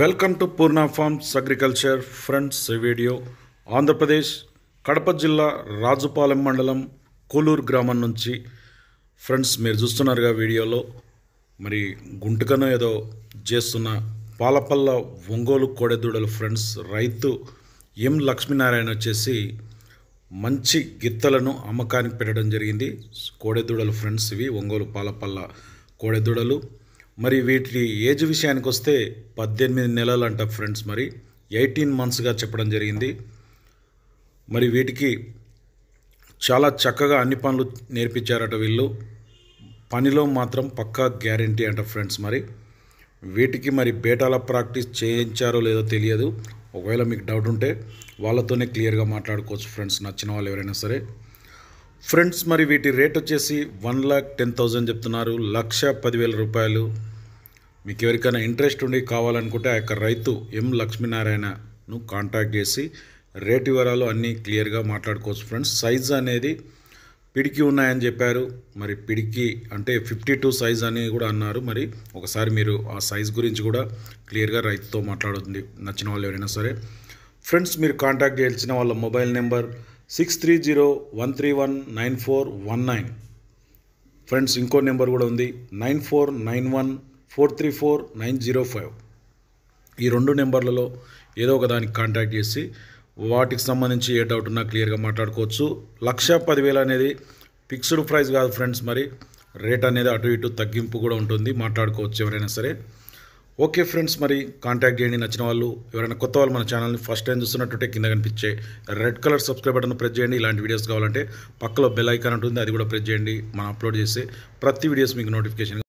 welcome to Purna farms agriculture friends video Andhra Pradesh Kadapa జిల్లా రాజుపాలెం మండలం కోలూరు గ్రామం నుంచి ఫ్రెండ్స్ మీరు చూస్తున్నారుగా వీడియోలో మరి గుంటకను ఏదో చేస్తున్న పాలపల్ల ఒంగోలు కోడెదూడలు ఫ్రెండ్స్ రైతు ఎం లక్ష్మీనారాయణ వచ్చేసి మంచి గిత్తలను అమ్మకానికి పెట్టడం జరిగింది కోడెదూడలు ఫ్రెండ్స్ ఇవి ఒంగోలు పాలపల్ల కోడెదూడలు మరి వీటి ఏజ్ విషయానికి వస్తే పద్దెనిమిది నెలలు అంట ఫ్రెండ్స్ మరి ఎయిటీన్ మంత్స్గా చెప్పడం జరిగింది మరి వీటికి చాలా చక్కగా అన్ని పనులు నేర్పించారట వీళ్ళు పనిలో మాత్రం పక్కా గ్యారంటీ అంట ఫ్రెండ్స్ మరి వీటికి మరి బేటాల ప్రాక్టీస్ చేయించారో లేదో తెలియదు ఒకవేళ మీకు డౌట్ ఉంటే వాళ్ళతోనే క్లియర్గా మాట్లాడుకోవచ్చు ఫ్రెండ్స్ నచ్చిన వాళ్ళు ఎవరైనా సరే ఫ్రెండ్స్ మరి వీటి రేట్ వచ్చేసి వన్ ల్యాక్ టెన్ థౌజండ్ చెప్తున్నారు లక్ష పదివేల రూపాయలు మీకు ఎవరికైనా ఇంట్రెస్ట్ ఉండి కావాలనుకుంటే ఆ యొక్క రైతు ఎం లక్ష్మీనారాయణను కాంటాక్ట్ చేసి రేట్ వివరాలు అన్నీ క్లియర్గా మాట్లాడుకోవచ్చు ఫ్రెండ్స్ సైజ్ అనేది పిడికి ఉన్నాయని చెప్పారు మరి పిడికి అంటే ఫిఫ్టీ టూ సైజ్ అని కూడా అన్నారు మరి ఒకసారి మీరు ఆ సైజ్ గురించి కూడా క్లియర్గా రైతుతో మాట్లాడుతుంది నచ్చిన వాళ్ళు ఎవరైనా సరే ఫ్రెండ్స్ మీరు కాంటాక్ట్ చేయాల్సిన వాళ్ళ mobile number six three zero one three one nine four one nine friends ఇంకో నెంబర్ కూడా ఉంది nine four nine one four three four nine zero five ఈ రెండు నెంబర్లలో ఏదో ఒక దానికి కాంటాక్ట్ చేసి వాటికి సంబంధించి ఏ డౌట్ ఉన్నా క్లియర్గా మాట్లాడుకోవచ్చు లక్ష పదివేలు అనేది ఫిక్స్డ్ ప్రైస్ కాదు ఫ్రెండ్స్ మరి రేట్ అనేది అటు ఇటు తగ్గింపు కూడా ఉంటుంది మాట్లాడుకోవచ్చు ఎవరైనా సరే ఓకే ఫ్రెండ్స్ మరి కాంటాక్ట్ చేయండి నచ్చిన వాళ్ళు ఎవరైనా కొత్త వాళ్ళు మన ఛానల్ని ఫస్ట్ టైం చూస్తున్నట్టు కింద కనిపించే red colour subscribe button press చేయండి ఇలాంటి వీడియోస్ కావాలంటే పక్కలో బెల్ ఐకాన్ ఉంటుంది అది కూడా ప్రెస్ చేయండి మనం అప్లోడ్ చేసే ప్రతి వీడియోస్ మీకు నోటిఫికేషన్